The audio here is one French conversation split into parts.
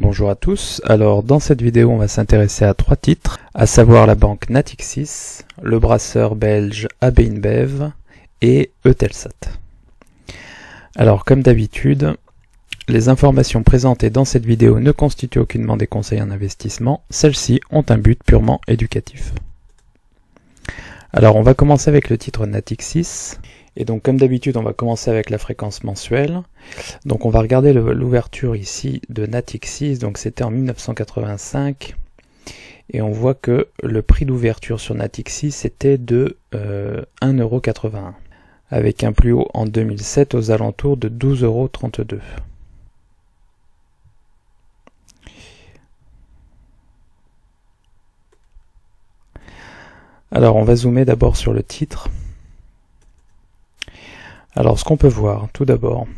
Bonjour à tous, alors dans cette vidéo on va s'intéresser à trois titres, à savoir la banque Natixis, le brasseur belge AB et Eutelsat. Alors comme d'habitude, les informations présentées dans cette vidéo ne constituent aucunement des conseils en investissement, celles-ci ont un but purement éducatif. Alors on va commencer avec le titre Natixis. Et donc comme d'habitude, on va commencer avec la fréquence mensuelle. Donc on va regarder l'ouverture ici de Natixis, donc c'était en 1985. Et on voit que le prix d'ouverture sur Natixis était de euh, 1,81€, avec un plus haut en 2007 aux alentours de 12,32€. Alors on va zoomer d'abord sur le titre. Alors ce qu'on peut voir tout d'abord,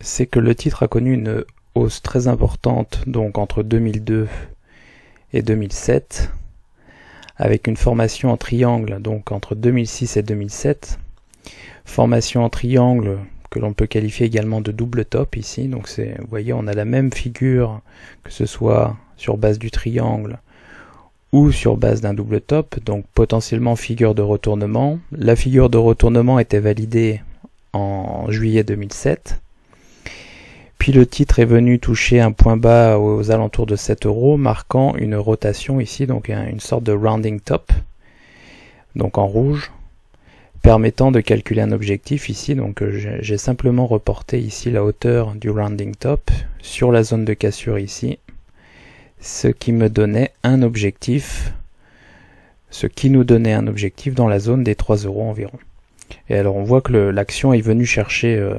c'est que le titre a connu une hausse très importante donc entre 2002 et 2007 avec une formation en triangle donc entre 2006 et 2007 formation en triangle que l'on peut qualifier également de double top ici donc c'est vous voyez on a la même figure que ce soit sur base du triangle ou sur base d'un double top, donc potentiellement figure de retournement. La figure de retournement était validée en juillet 2007. Puis le titre est venu toucher un point bas aux alentours de 7 euros, marquant une rotation ici, donc une sorte de rounding top, donc en rouge, permettant de calculer un objectif ici. Donc euh, j'ai simplement reporté ici la hauteur du rounding top sur la zone de cassure ici, ce qui me donnait un objectif, ce qui nous donnait un objectif dans la zone des 3 euros environ. Et alors on voit que l'action est venue chercher euh,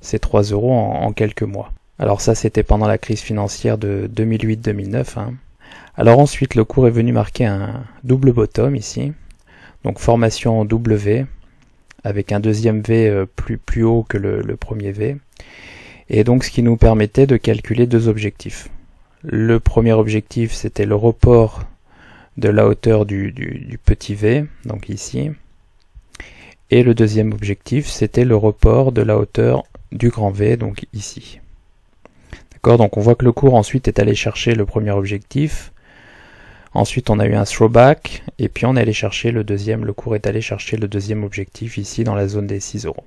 ces 3 euros en, quelques mois. Alors ça c'était pendant la crise financière de 2008-2009. Hein. Alors ensuite le cours est venu marquer un double bottom ici. Donc formation W avec un deuxième V euh, plus, plus haut que le, premier V. Et donc ce qui nous permettait de calculer deux objectifs. Le premier objectif c'était le report de la hauteur du, du, du petit V, donc ici, et le deuxième objectif, c'était le report de la hauteur du grand V, donc ici. D'accord Donc on voit que le cours ensuite est allé chercher le premier objectif. Ensuite, on a eu un throwback. Et puis, on est allé chercher le deuxième. Le cours est allé chercher le deuxième objectif ici dans la zone des 6 euros.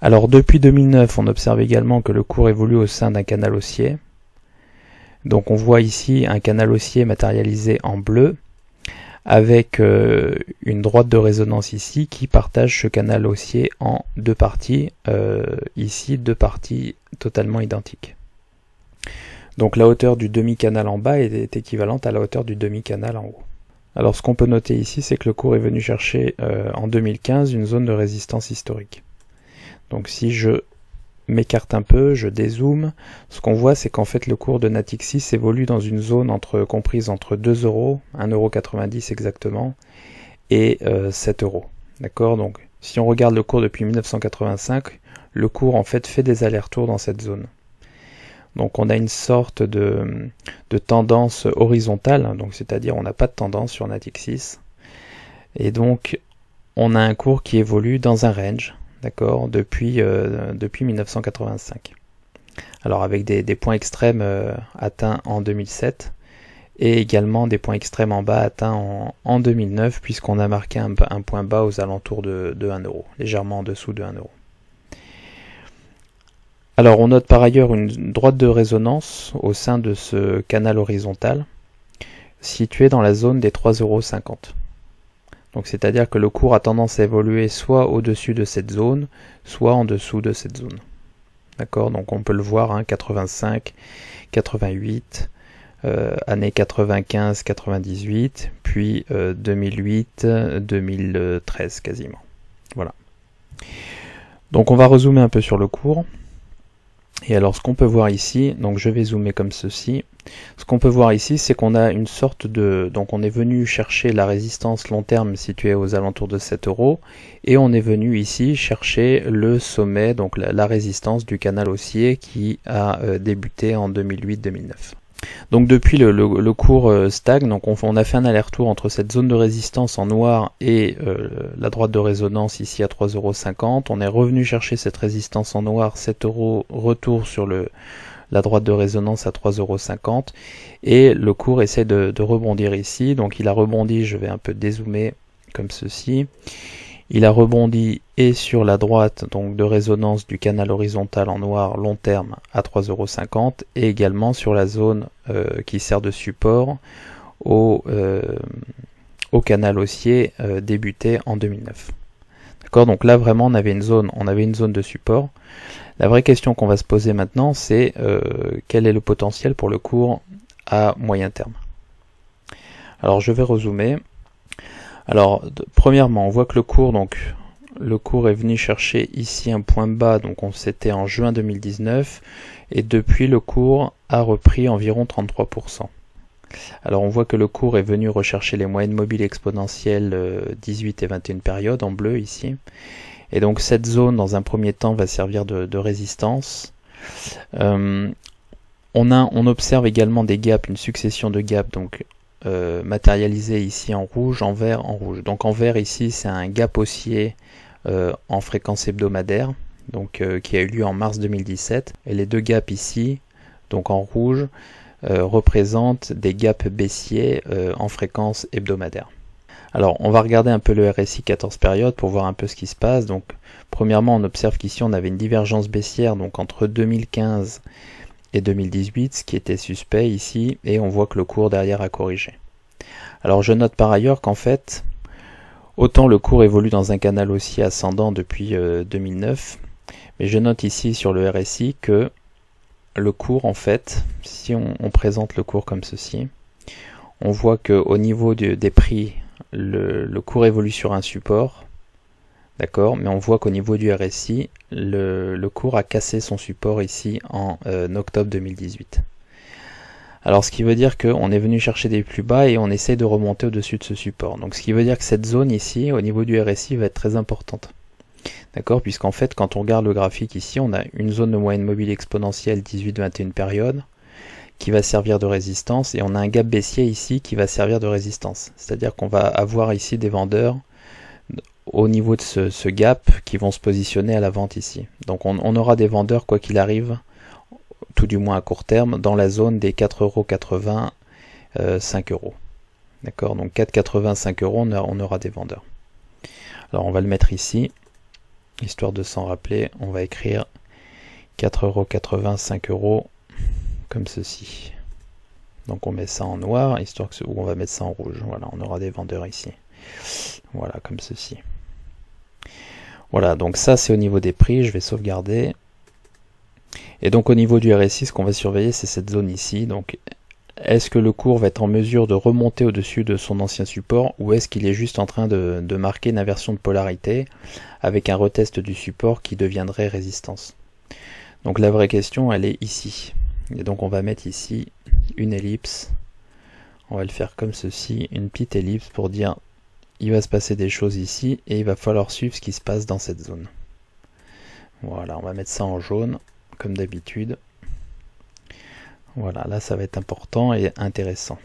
Alors, depuis 2009, on observe également que le cours évolue au sein d'un canal haussier. Donc, on voit ici un canal haussier matérialisé en bleu avec euh, une droite de résonance ici qui partage ce canal haussier en deux parties, euh, ici deux parties totalement identiques. Donc la hauteur du demi-canal en bas est, équivalente à la hauteur du demi-canal en haut. Alors ce qu'on peut noter ici, c'est que le cours est venu chercher euh, en 2015 une zone de résistance historique. Donc si je m'écarte un peu, je dézoome. Ce qu'on voit, c'est qu'en fait, le cours de Natixis évolue dans une zone entre, comprise entre 2 euros, 1,90€ exactement, et 7 euh, euros. D'accord Donc, si on regarde le cours depuis 1985, le cours en fait fait des allers-retours dans cette zone. Donc on a une sorte de, de tendance horizontale, hein, donc c'est-à-dire on n'a pas de tendance sur Natixis. Et donc on a un cours qui évolue dans un range, d'accord, depuis, euh, depuis 1985. Alors avec des, points extrêmes euh, atteints en 2007 et également des points extrêmes en bas atteints en, 2009 puisqu'on a marqué un, point bas aux alentours de, de 1 euro, légèrement en dessous de 1 euro. Alors on note par ailleurs une droite de résonance au sein de ce canal horizontal situé dans la zone des 3,50 euros. Donc c'est-à-dire que le cours a tendance à évoluer soit au-dessus de cette zone, soit en dessous de cette zone. D'accord Donc on peut le voir, hein, 85, 88, euh, années 95, 98, puis euh, 2008, 2013 quasiment. Voilà. Donc on va rezoomer un peu sur le cours. Et alors ce qu'on peut voir ici, donc je vais zoomer comme ceci. Ce qu'on peut voir ici, c'est qu'on a une sorte de... Donc on est venu chercher la résistance long terme située aux alentours de 7 euros, et on est venu ici chercher le sommet, donc la, résistance du canal haussier qui a euh, débuté en 2008-2009. Donc depuis le, cours euh, stagne, donc on, a fait un aller-retour entre cette zone de résistance en noir et euh, la droite de résonance ici à 3,50€. On est revenu chercher cette résistance en noir, 7 euros retour sur le, la droite de résonance à 3,50€ et le cours essaie de, rebondir ici. Donc il a rebondi, je vais un peu dézoomer comme ceci. Il a rebondi et sur la droite donc de résonance du canal horizontal en noir long terme à 3,50€ et également sur la zone euh, qui sert de support au, euh, canal haussier euh, débuté en 2009. D'accord Donc là vraiment on avait une zone, on avait une zone de support la vraie question qu'on va se poser maintenant, c'est euh, quel est le potentiel pour le cours à moyen terme. Alors je vais résumer Alors premièrement, on voit que le cours donc le cours est venu chercher ici un point bas, donc on s'était en juin 2019 et depuis le cours a repris environ 33%. Alors on voit que le cours est venu rechercher les moyennes mobiles exponentielles 18 euh, et 21 périodes en bleu ici et donc cette zone, dans un premier temps, va servir de, résistance. Euh, on, a, on observe également des gaps, une succession de gaps, donc euh, matérialisés ici en rouge, en vert, en rouge. Donc en vert ici, c'est un gap haussier euh, en fréquence hebdomadaire, donc euh, qui a eu lieu en mars 2017. Et les deux gaps ici, donc en rouge, représentent des gaps baissiers en fréquence hebdomadaire. Alors, on va regarder un peu le RSI 14 périodes pour voir un peu ce qui se passe. Donc, premièrement, on observe qu'ici, on avait une divergence baissière donc entre 2015 et 2018, ce qui était suspect ici, et on voit que le cours derrière a corrigé. Alors, je note par ailleurs qu'en fait, autant le cours évolue dans un canal aussi ascendant depuis 2009, euh, mais je note ici sur le RSI que le cours, en fait, si on, présente le cours comme ceci, on voit qu'au niveau des prix le, cours évolue sur un support, d'accord, mais on voit qu'au niveau du RSI, le, cours a cassé son support ici en euh, octobre 2018. Alors ce qui veut dire qu'on est venu chercher des plus bas et on essaie de remonter au-dessus de ce support. Donc ce qui veut dire que cette zone ici, au niveau du RSI, va être très importante. D'accord Puisqu'en fait, quand on regarde le graphique ici, on a une zone de moyenne mobile exponentielle 18-21 périodes, qui va servir de résistance et on a un gap baissier ici qui va servir de résistance. C'est-à-dire qu'on va avoir ici des vendeurs au niveau de ce, gap qui vont se positionner à la vente ici. Donc on, aura des vendeurs quoi qu'il arrive, tout du moins à court terme, dans la zone des 4,85 5 euh, euros. D'accord Donc 4,85 euros, on, aura des vendeurs. Alors on va le mettre ici, histoire de s'en rappeler, on va écrire 4,85 euros comme ceci. Donc on met ça en noir, histoire que ou on va mettre ça en rouge. Voilà, on aura des vendeurs ici. Voilà, comme ceci. Voilà, donc ça c'est au niveau des prix, je vais sauvegarder. Et donc au niveau du RSI, ce qu'on va surveiller, c'est cette zone ici. Donc est-ce que le cours va être en mesure de remonter au-dessus de son ancien support ou est-ce qu'il est juste en train de, de, marquer une inversion de polarité avec un retest du support qui deviendrait résistance Donc la vraie question, elle est ici. Et donc on va mettre ici une ellipse. On va le faire comme ceci, une petite ellipse pour dire il va se passer des choses ici et il va falloir suivre ce qui se passe dans cette zone. Voilà, on va mettre ça en jaune comme d'habitude. Voilà, là ça va être important et intéressant.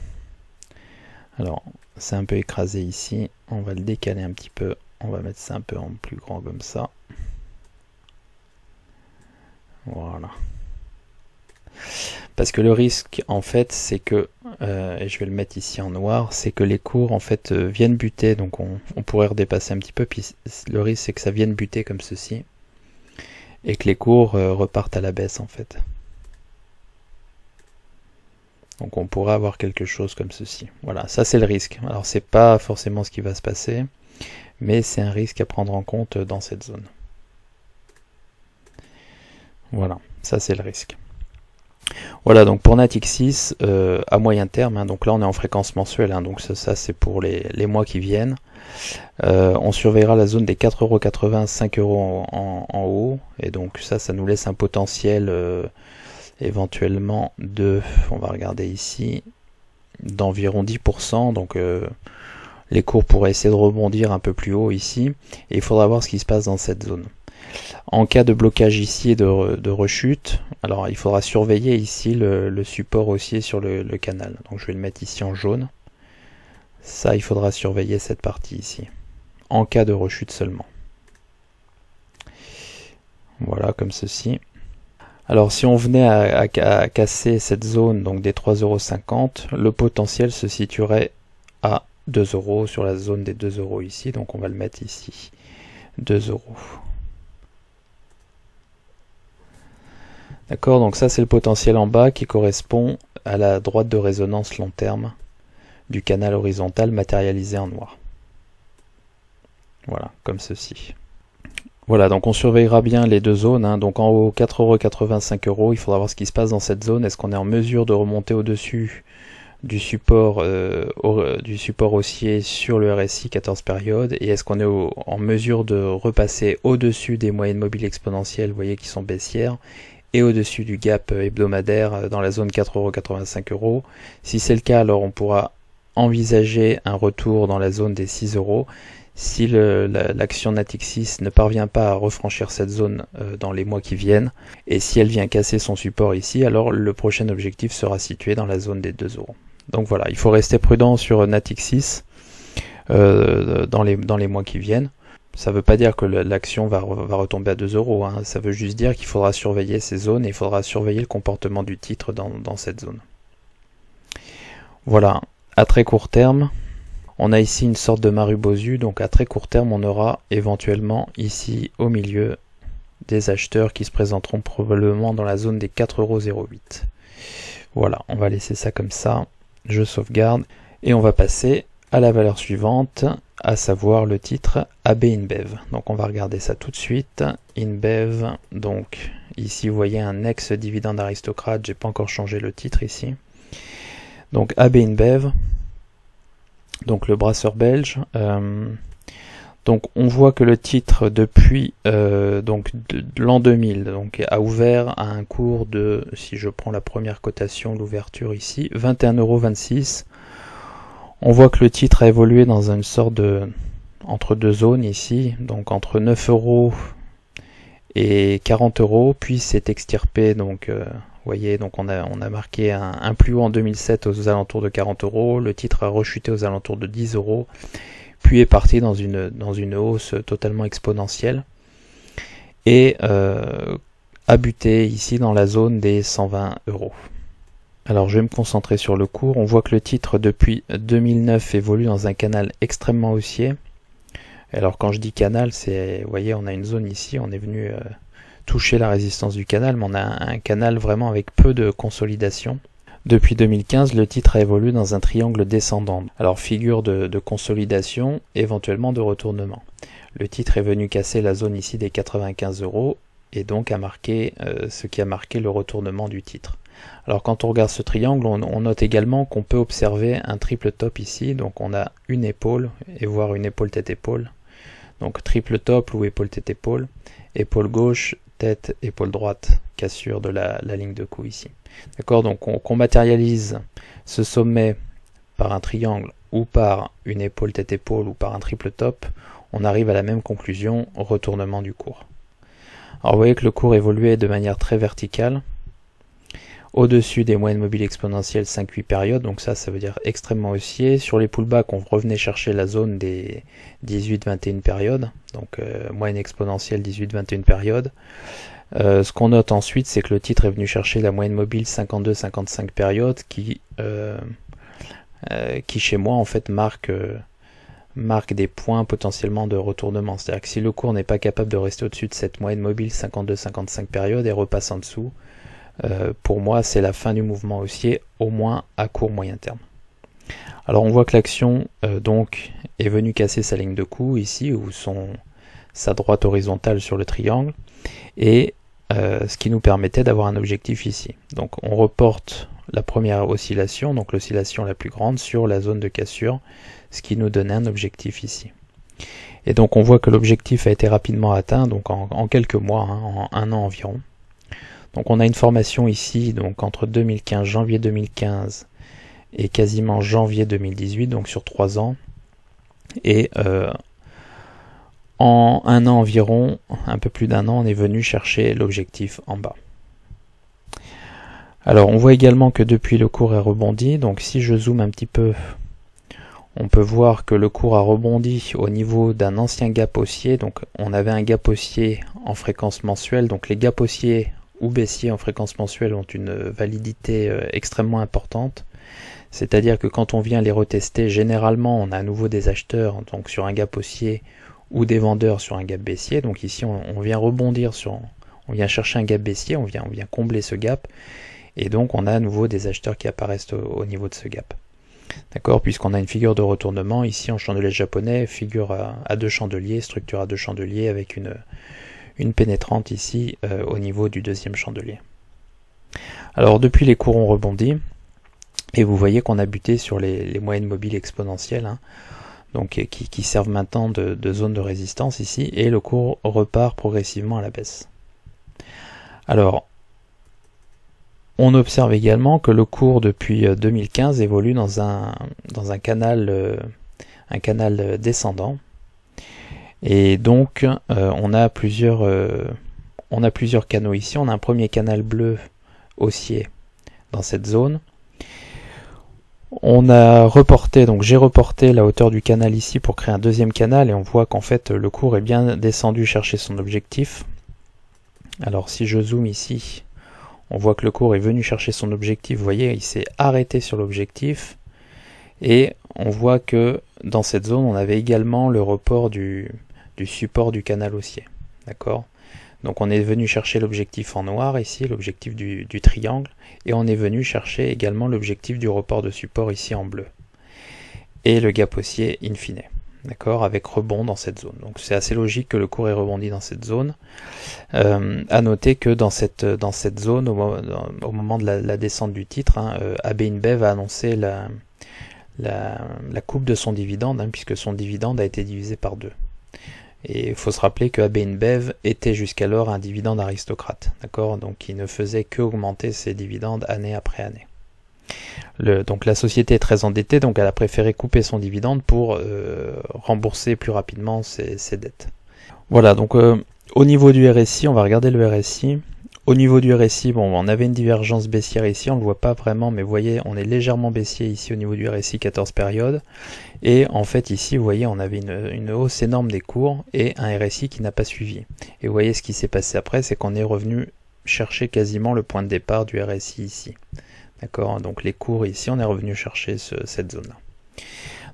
Alors, c'est un peu écrasé ici, on va le décaler un petit peu, on va mettre ça un peu en plus grand comme ça. Voilà. Parce que le risque, en fait, c'est que, euh, et je vais le mettre ici en noir, c'est que les cours, en fait, euh, viennent buter, donc on, pourrait redépasser un petit peu, puis le risque, c'est que ça vienne buter comme ceci, et que les cours euh, repartent à la baisse, en fait. Donc on pourrait avoir quelque chose comme ceci. Voilà, ça c'est le risque. Alors c'est pas forcément ce qui va se passer, mais c'est un risque à prendre en compte dans cette zone. Voilà, ça c'est le risque. Voilà, donc pour Natixis, euh, à moyen terme, hein, donc là on est en fréquence mensuelle, hein, donc ça, c'est pour les, les, mois qui viennent. Euh, on surveillera la zone des 4,80€, 5€ en, en, en, haut, et donc ça, ça nous laisse un potentiel euh, éventuellement de, on va regarder ici, d'environ 10%, donc euh, les cours pourraient essayer de rebondir un peu plus haut ici, et il faudra voir ce qui se passe dans cette zone. En cas de blocage ici et de, rechute, alors il faudra surveiller ici le, le support haussier sur le, le canal. Donc je vais le mettre ici en jaune. Ça, il faudra surveiller cette partie ici. En cas de rechute seulement. Voilà, comme ceci. Alors si on venait à, casser cette zone donc des 3,50€, le potentiel se situerait à 2€ sur la zone des 2€ ici, donc on va le mettre ici. 2€. D'accord Donc ça, c'est le potentiel en bas qui correspond à la droite de résonance long terme du canal horizontal matérialisé en noir. Voilà, comme ceci. Voilà, donc on surveillera bien les deux zones. Hein. Donc en haut, 4,85€, euros, il faudra voir ce qui se passe dans cette zone. Est-ce qu'on est en mesure de remonter au-dessus du support euh, euh, du support haussier sur le RSI 14 périodes et est-ce qu'on est, en mesure de repasser au-dessus des moyennes mobiles exponentielles, vous voyez, qui sont baissières et au-dessus du gap euh, hebdomadaire euh, dans la zone 4,85 euros. Si c'est le cas, alors on pourra envisager un retour dans la zone des 6 euros. Si l'action Natixis ne parvient pas à refranchir cette zone euh, dans les mois qui viennent, et si elle vient casser son support ici, alors le prochain objectif sera situé dans la zone des 2 euros. Donc voilà, il faut rester prudent sur Natixis euh, dans, les, dans les mois qui viennent ça ne veut pas dire que l'action va, retomber à 2 euros. Hein. Ça veut juste dire qu'il faudra surveiller ces zones et il faudra surveiller le comportement du titre dans, dans, cette zone. Voilà. À très court terme, on a ici une sorte de marubosu. Donc à très court terme, on aura éventuellement ici au milieu des acheteurs qui se présenteront probablement dans la zone des 4,08€. Voilà, on va laisser ça comme ça. Je sauvegarde et on va passer à la valeur suivante à savoir le titre AB InBev. Donc on va regarder ça tout de suite. InBev, donc ici vous voyez un ex-dividende aristocrate, j'ai pas encore changé le titre ici. Donc AB InBev, donc le brasseur belge. Euh, donc on voit que le titre depuis euh, donc l'an 2000 donc, a ouvert à un cours de, si je prends la première cotation, l'ouverture ici, euros. On voit que le titre a évolué dans une sorte de entre deux zones ici, donc entre 9 euros et 40 euros, puis s'est extirpé donc euh, voyez, donc on a, on a marqué un, plus haut en 2007 aux alentours de 40 euros, le titre a rechuté aux alentours de 10 euros, puis est parti dans une, dans une hausse totalement exponentielle et euh, a buté ici dans la zone des 120 euros. Alors je vais me concentrer sur le cours. On voit que le titre depuis 2009 évolue dans un canal extrêmement haussier. Alors quand je dis canal, c'est, vous voyez, on a une zone ici, on est venu euh, toucher la résistance du canal, mais on a un, canal vraiment avec peu de consolidation. Depuis 2015, le titre a évolué dans un triangle descendant, alors figure de, consolidation, éventuellement de retournement. Le titre est venu casser la zone ici des 95 euros et donc a marqué euh, ce qui a marqué le retournement du titre. Alors quand on regarde ce triangle, on, note également qu'on peut observer un triple top ici, donc on a une épaule, et voir une épaule tête-épaule. Donc triple top ou épaule tête-épaule, épaule gauche, tête, épaule droite, cassure de la, ligne de cou ici. D'accord Donc qu'on on matérialise ce sommet par un triangle ou par une épaule tête-épaule ou par un triple top, on arrive à la même conclusion, retournement du cours. Alors vous voyez que le cours évoluait de manière très verticale, au-dessus des moyennes mobiles exponentielles 5-8 périodes, donc ça, ça veut dire extrêmement haussier. Sur les pullbacks, on revenait chercher la zone des 18-21 périodes, donc euh, moyenne exponentielle 18-21 périodes. Euh, ce qu'on note ensuite, c'est que le titre est venu chercher la moyenne mobile 52-55 périodes, qui, euh, qui chez moi, en fait, marque marque des points potentiellement de retournement. C'est-à-dire que si le cours n'est pas capable de rester au-dessus de cette moyenne mobile 52-55 périodes et repasse en dessous, euh, pour moi, c'est la fin du mouvement haussier, au moins à court moyen terme. Alors on voit que l'action euh, donc est venue casser sa ligne de coup ici ou son sa droite horizontale sur le triangle et euh, ce qui nous permettait d'avoir un objectif ici. Donc on reporte la première oscillation, donc l'oscillation la plus grande sur la zone de cassure, ce qui nous donnait un objectif ici. Et donc on voit que l'objectif a été rapidement atteint, donc en, quelques mois, hein, en un an environ. Donc on a une formation ici, donc entre 2015, janvier 2015 et quasiment janvier 2018, donc sur trois ans. Et euh, en un an environ, un peu plus d'un an, on est venu chercher l'objectif en bas. Alors on voit également que depuis le cours est rebondi, donc si je zoome un petit peu, on peut voir que le cours a rebondi au niveau d'un ancien gap haussier, donc on avait un gap haussier en fréquence mensuelle, donc les gaps haussiers ou baissiers en fréquence mensuelle ont une validité euh, extrêmement importante. C'est-à-dire que quand on vient les retester, généralement on a à nouveau des acheteurs donc sur un gap haussier ou des vendeurs sur un gap baissier. Donc ici on, vient rebondir sur, on vient chercher un gap baissier, on vient, on vient combler ce gap et donc on a à nouveau des acheteurs qui apparaissent au, niveau de ce gap. D'accord Puisqu'on a une figure de retournement ici en chandelier japonais, figure à, deux chandeliers, structure à deux chandeliers avec une, une pénétrante ici euh, au niveau du deuxième chandelier. Alors depuis les cours ont rebondi et vous voyez qu'on a buté sur les, moyennes mobiles exponentielles hein, donc, qui, qui, servent maintenant de, de zone de résistance ici et le cours repart progressivement à la baisse. Alors on observe également que le cours depuis 2015 euh, évolue dans un, dans un canal, euh, un canal descendant et donc, euh, on a plusieurs euh, on a plusieurs canaux ici. On a un premier canal bleu haussier dans cette zone. On a reporté, donc j'ai reporté la hauteur du canal ici pour créer un deuxième canal et on voit qu'en fait le cours est bien descendu chercher son objectif. Alors si je zoome ici, on voit que le cours est venu chercher son objectif. Vous voyez, il s'est arrêté sur l'objectif et on voit que dans cette zone on avait également le report du, du support du canal haussier. D'accord Donc on est venu chercher l'objectif en noir ici, l'objectif du, triangle, et on est venu chercher également l'objectif du report de support ici en bleu. Et le gap haussier in fine. D'accord Avec rebond dans cette zone. Donc c'est assez logique que le cours ait rebondi dans cette zone. Euh, à noter que dans cette, dans cette zone, au, moment, de la, descente du titre, hein, euh, AB InBev a annoncé la, la, coupe de son dividende, hein, puisque son dividende a été divisé par deux. Et il faut se rappeler que AB était jusqu'alors un dividende aristocrate, d'accord Donc il ne faisait qu'augmenter ses dividendes année après année. Le, donc la société est très endettée, donc elle a préféré couper son dividende pour euh, rembourser plus rapidement ses, dettes. Voilà, donc euh, au niveau du RSI, on va regarder le RSI. Au niveau du RSI, bon, on avait une divergence baissière ici, on ne le voit pas vraiment, mais vous voyez, on est légèrement baissier ici au niveau du RSI 14 périodes. Et en fait, ici, vous voyez, on avait une, hausse énorme des cours et un RSI qui n'a pas suivi. Et vous voyez, ce qui s'est passé après, c'est qu'on est revenu chercher quasiment le point de départ du RSI ici. D'accord Donc les cours ici, on est revenu chercher cette zone-là.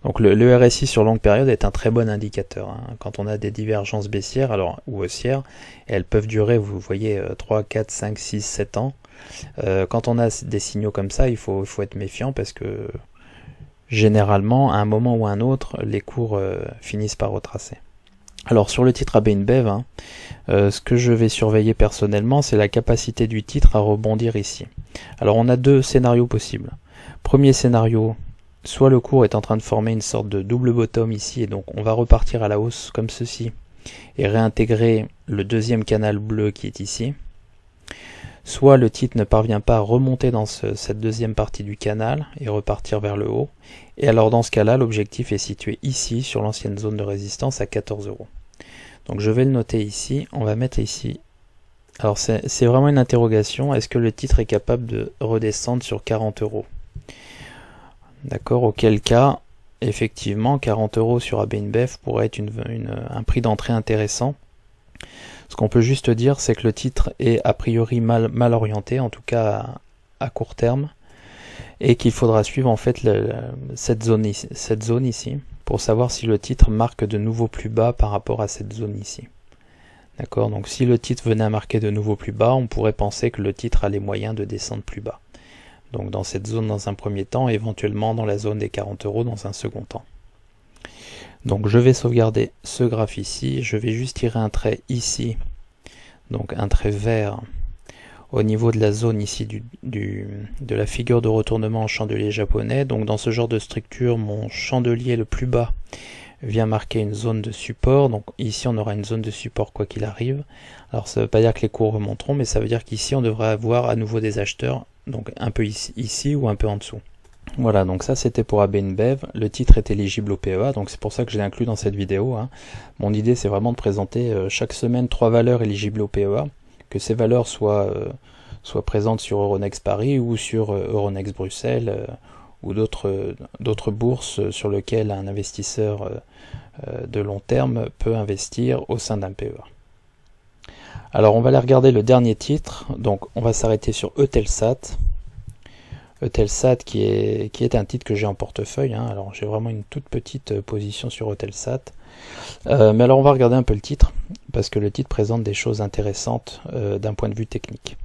Donc le, RSI sur longue période est un très bon indicateur. Hein. Quand on a des divergences baissières alors, ou haussières, elles peuvent durer, vous voyez, 3, 4, 5, 6, 7 ans. Euh, quand on a des signaux comme ça, il faut, être méfiant parce que généralement, à un moment ou à un autre, les cours euh, finissent par retracer. Alors sur le titre AB InBev, hein, euh, ce que je vais surveiller personnellement, c'est la capacité du titre à rebondir ici. Alors on a deux scénarios possibles. Premier scénario, soit le cours est en train de former une sorte de double bottom ici et donc on va repartir à la hausse comme ceci et réintégrer le deuxième canal bleu qui est ici soit le titre ne parvient pas à remonter dans cette deuxième partie du canal et repartir vers le haut et alors dans ce cas là l'objectif est situé ici sur l'ancienne zone de résistance à 14 euros donc je vais le noter ici on va mettre ici alors c'est vraiment une interrogation est-ce que le titre est capable de redescendre sur 40 euros D'accord Auquel cas, effectivement, 40 euros sur ABNBF pourrait être un prix d'entrée intéressant. Ce qu'on peut juste dire, c'est que le titre est a priori mal, orienté, en tout cas à, court terme, et qu'il faudra suivre en fait cette, zone ici, cette zone ici pour savoir si le titre marque de nouveau plus bas par rapport à cette zone ici. D'accord Donc si le titre venait à marquer de nouveau plus bas, on pourrait penser que le titre a les moyens de descendre plus bas donc dans cette zone dans un premier temps, éventuellement dans la zone des 40 euros dans un second temps. Donc je vais sauvegarder ce graphe ici, je vais juste tirer un trait ici, donc un trait vert au niveau de la zone ici du, de la figure de retournement en chandelier japonais. Donc dans ce genre de structure, mon chandelier le plus bas vient marquer une zone de support. Donc ici on aura une zone de support quoi qu'il arrive. Alors ça ne veut pas dire que les cours remonteront, mais ça veut dire qu'ici on devrait avoir à nouveau des acheteurs donc un peu ici, ou un peu en dessous. Voilà, donc ça c'était pour ABNBEV, le titre est éligible au PEA, donc c'est pour ça que je l'ai inclus dans cette vidéo. Hein. Mon idée c'est vraiment de présenter euh, chaque semaine trois valeurs éligibles au PEA, que ces valeurs euh, soient, présentes sur Euronext Paris ou sur euh, Euronext Bruxelles ou d'autres bourses sur lesquelles un investisseur de long terme peut investir au sein d'un PEA. Alors on va aller regarder le dernier titre, donc on va s'arrêter sur Eutelsat. Eutelsat qui est, qui est un titre que j'ai en portefeuille, hein. alors j'ai vraiment une toute petite euh, position sur Eutelsat. Euh, mais alors on va regarder un peu le titre, parce que le titre présente des choses intéressantes euh, d'un point de vue technique.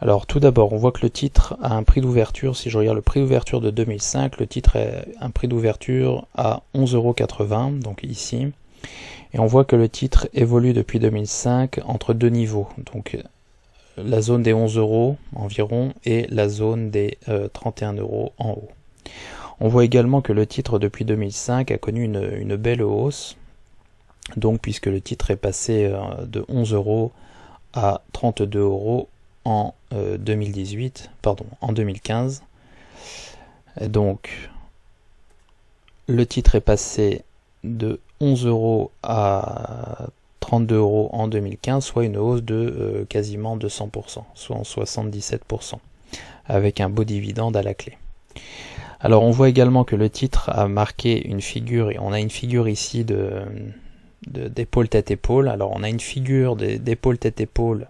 Alors tout d'abord, on voit que le titre a un prix d'ouverture, si je regarde le prix d'ouverture de 2005, le titre est un prix d'ouverture à 11,80€, donc ici. Et on voit que le titre évolue depuis 2005 entre deux niveaux, donc euh, la zone des 11 euros environ et la zone des 31 euh, euros en haut. On voit également que le titre depuis 2005 a connu une, belle hausse, donc puisque le titre est passé euh, de 11 euros à 32 euros en 2018, pardon, en 2015. donc le titre est passé de 11 euros à 32 euros en 2015, soit une hausse de euh, quasiment 200%, soit en 77%, avec un beau dividende à la clé. Alors on voit également que le titre a marqué une figure, et on a une figure ici de d'épaule tête-épaule. Alors on a une figure d'épaule tête-épaule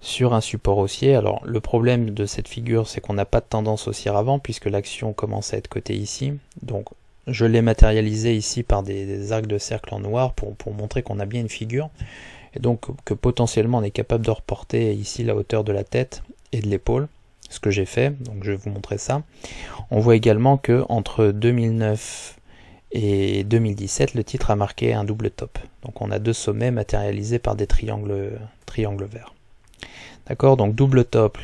sur un support haussier. Alors le problème de cette figure, c'est qu'on n'a pas de tendance haussière avant, puisque l'action commence à être cotée ici. Donc je l'ai matérialisé ici par des, arcs de cercle en noir pour, pour montrer qu'on a bien une figure et donc que potentiellement on est capable de reporter ici la hauteur de la tête et de l'épaule, ce que j'ai fait, donc je vais vous montrer ça. On voit également que entre 2009 et 2017, le titre a marqué un double top. Donc on a deux sommets matérialisés par des triangles, triangles verts. D'accord, donc double top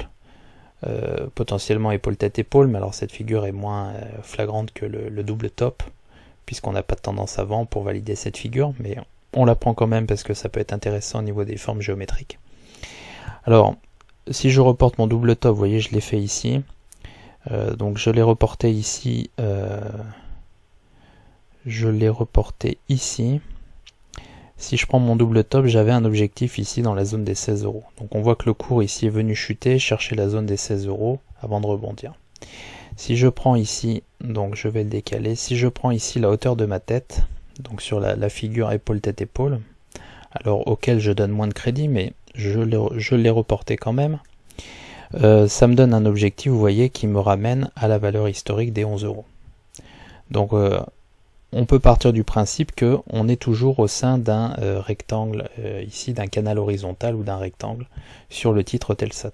euh, potentiellement épaule tête épaule, mais alors cette figure est moins euh, flagrante que le, double top, puisqu'on n'a pas de tendance avant pour valider cette figure, mais on la prend quand même parce que ça peut être intéressant au niveau des formes géométriques. Alors, si je reporte mon double top, vous voyez, je l'ai fait ici. Euh, donc je l'ai reporté ici. je l'ai reporté ici. Si je prends mon double top, j'avais un objectif ici dans la zone des 16 euros. Donc on voit que le cours ici est venu chuter, chercher la zone des 16 euros avant de rebondir. Si je prends ici, donc je vais le décaler, si je prends ici la hauteur de ma tête, donc sur la, figure épaule-tête-épaule, alors auquel je donne moins de crédit, mais je l'ai reporté quand même, euh, ça me donne un objectif, vous voyez, qui me ramène à la valeur historique des 11 euros. Donc euh, on peut partir du principe que on est toujours au sein d'un euh, rectangle, euh, ici d'un canal horizontal ou d'un rectangle sur le titre Telsat.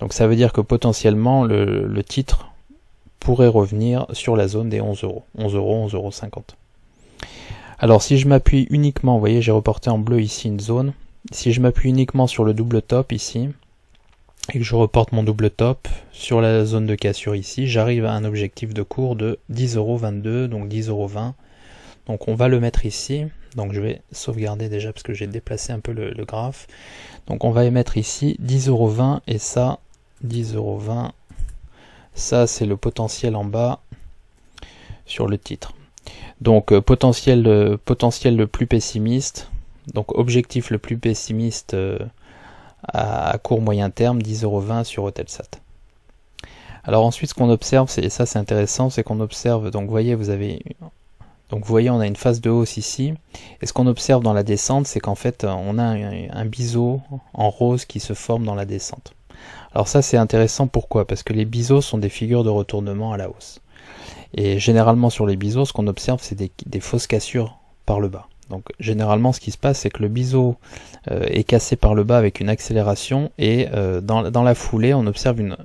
Donc ça veut dire que potentiellement le, le titre pourrait revenir sur la zone des 11 euros, 11 euros, 11 euros 50. Alors si je m'appuie uniquement, vous voyez j'ai reporté en bleu ici une zone, si je m'appuie uniquement sur le double top ici, et que je reporte mon double top sur la zone de cassure ici, j'arrive à un objectif de cours de 10,22€, donc 10,20€. Donc on va le mettre ici. Donc je vais sauvegarder déjà parce que j'ai déplacé un peu le, graphe. Donc on va émettre ici 10,20€ et ça, 10,20€. Ça c'est le potentiel en bas sur le titre. Donc euh, potentiel, euh, potentiel le plus pessimiste. Donc objectif le plus pessimiste. Euh, à, court moyen terme, 10,20€ sur Hotelsat. Alors ensuite, ce qu'on observe, et ça c'est intéressant, c'est qu'on observe, donc voyez, vous avez, donc voyez, on a une phase de hausse ici, et ce qu'on observe dans la descente, c'est qu'en fait, on a un, biseau en rose qui se forme dans la descente. Alors ça c'est intéressant, pourquoi Parce que les biseaux sont des figures de retournement à la hausse. Et généralement sur les biseaux, ce qu'on observe, c'est des, des fausses cassures par le bas. Donc généralement ce qui se passe c'est que le biseau euh, est cassé par le bas avec une accélération et euh, dans, la foulée on observe une,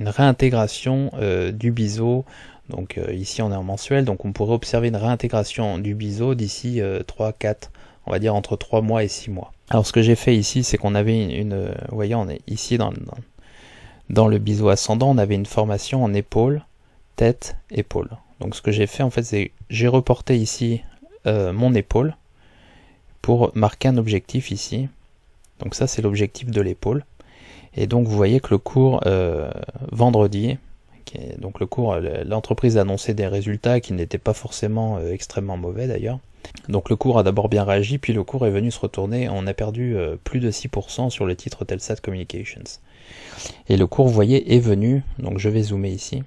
réintégration euh, du biseau. Donc ici on est en mensuel donc on pourrait observer une réintégration du biseau d'ici 3, 4, on va dire entre 3 mois et 6 mois. Alors ce que j'ai fait ici c'est qu'on avait une, vous voyez on est ici dans, le biseau ascendant on avait une formation en épaule, tête, épaule. Donc ce que j'ai fait en fait c'est j'ai reporté ici mon épaule pour marquer un objectif ici. Donc ça c'est l'objectif de l'épaule. Et donc vous voyez que le cours euh, vendredi, qui est donc le cours, euh, l'entreprise a annoncé des résultats qui n'étaient pas forcément euh, extrêmement mauvais d'ailleurs. Donc le cours a d'abord bien réagi, puis le cours est venu se retourner, on a perdu plus de 6% sur le titre Telsat Communications. Et le cours, vous voyez, est venu, donc je vais zoomer ici,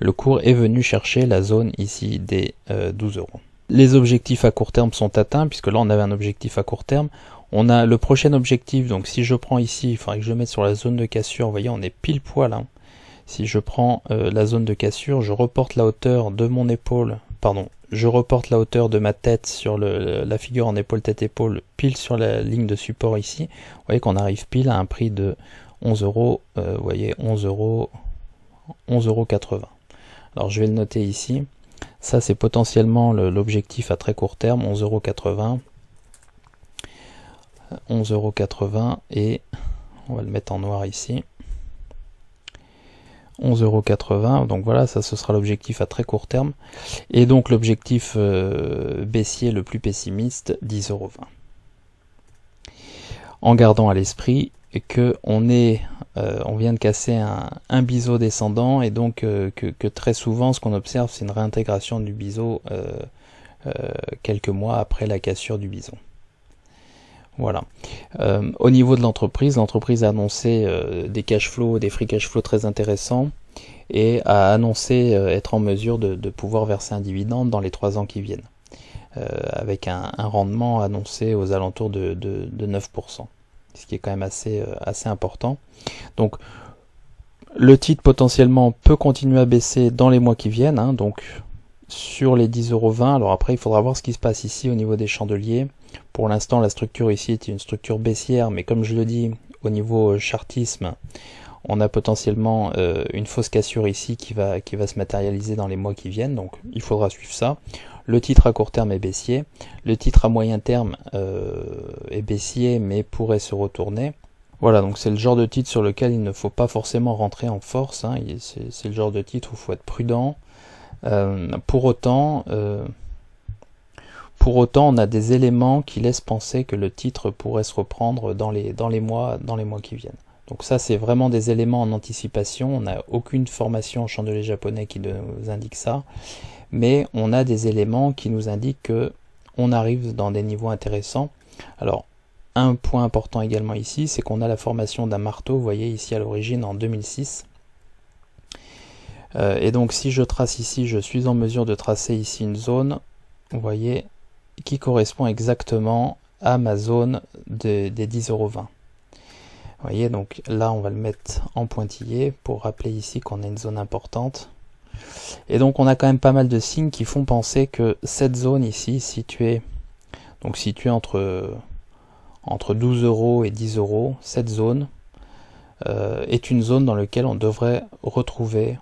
le cours est venu chercher la zone ici des 12 euros. Les objectifs à court terme sont atteints, puisque là on avait un objectif à court terme. On a le prochain objectif, donc si je prends ici, il faudrait que je mette sur la zone de cassure, vous voyez on est pile poil. Hein. Si je prends euh, la zone de cassure, je reporte la hauteur de mon épaule, pardon, je reporte la hauteur de ma tête sur le, la figure en épaule tête épaule pile sur la ligne de support ici. Vous voyez qu'on arrive pile à un prix de 11 euros, euh, voyez 11 euros, 11 euros 80. Alors je vais le noter ici. Ça, c'est potentiellement l'objectif à très court terme, 11,80€. 11,80€ et on va le mettre en noir ici. 11,80€. Donc voilà, ça ce sera l'objectif à très court terme. Et donc l'objectif euh, baissier le plus pessimiste, 10,20€. En gardant à l'esprit que on est euh, on vient de casser un, biseau descendant et donc euh, que, très souvent ce qu'on observe c'est une réintégration du biseau euh, quelques mois après la cassure du bison. Voilà. au niveau de l'entreprise, l'entreprise a annoncé des cash flows, des free cash flows très intéressants et a annoncé être en mesure de, pouvoir verser un dividende dans les trois ans qui viennent, avec un, rendement annoncé aux alentours de, de 9% ce qui est quand même assez, euh, assez important. Donc le titre potentiellement peut continuer à baisser dans les mois qui viennent, hein, donc sur les 10,20€. Alors après, il faudra voir ce qui se passe ici au niveau des chandeliers. Pour l'instant, la structure ici est une structure baissière, mais comme je le dis, au niveau euh, chartisme, on a potentiellement euh, une fausse cassure ici qui va, qui va se matérialiser dans les mois qui viennent, donc il faudra suivre ça. Le titre à court terme est baissier. Le titre à moyen terme euh, est baissier mais pourrait se retourner. Voilà, donc c'est le genre de titre sur lequel il ne faut pas forcément rentrer en force. Hein. C'est le genre de titre où il faut être prudent. Euh, pour autant, euh, pour autant, on a des éléments qui laissent penser que le titre pourrait se reprendre dans les, dans les, mois, dans les mois qui viennent. Donc ça, c'est vraiment des éléments en anticipation. On n'a aucune formation en chandelier japonais qui nous indique ça mais on a des éléments qui nous indiquent qu'on arrive dans des niveaux intéressants. Alors, un point important également ici, c'est qu'on a la formation d'un marteau, vous voyez ici à l'origine en 2006. Euh, et donc si je trace ici, je suis en mesure de tracer ici une zone, vous voyez, qui correspond exactement à ma zone de, des euros. Vous voyez, donc là on va le mettre en pointillé pour rappeler ici qu'on a une zone importante. Et donc on a quand même pas mal de signes qui font penser que cette zone ici, située, donc située entre, entre 12 euros et 10 euros, cette zone euh, est une zone dans laquelle on devrait retrouver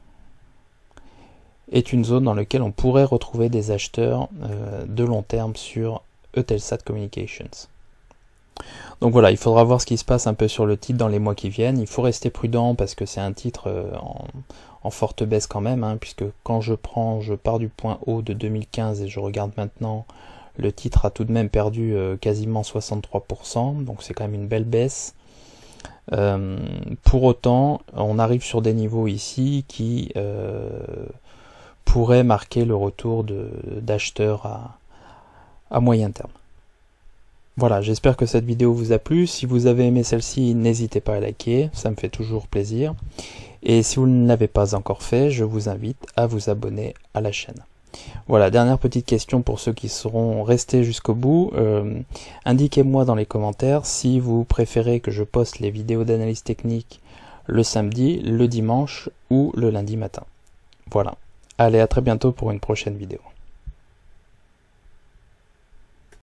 est une zone dans laquelle on pourrait retrouver des acheteurs euh, de long terme sur Eutelsat Communications. Donc voilà, il faudra voir ce qui se passe un peu sur le titre dans les mois qui viennent. Il faut rester prudent parce que c'est un titre euh, en, forte baisse quand même, hein, puisque quand je prends, je pars du point haut de 2015 et je regarde maintenant, le titre a tout de même perdu euh, quasiment 63%, donc c'est quand même une belle baisse. Euh, pour autant, on arrive sur des niveaux ici qui pourraient marquer le retour d'acheteurs à moyen terme. Voilà, j'espère que cette vidéo vous a plu. Si vous avez aimé celle-ci, n'hésitez pas à liker, ça me fait toujours plaisir. Et si vous ne l'avez pas encore fait, je vous invite à vous abonner à la chaîne. Voilà, dernière petite question pour ceux qui seront restés jusqu'au bout. Euh, indiquez-moi dans les commentaires si vous préférez que je poste les vidéos d'analyse technique le samedi, le dimanche ou le lundi matin. Voilà. Allez, à très bientôt pour une prochaine vidéo.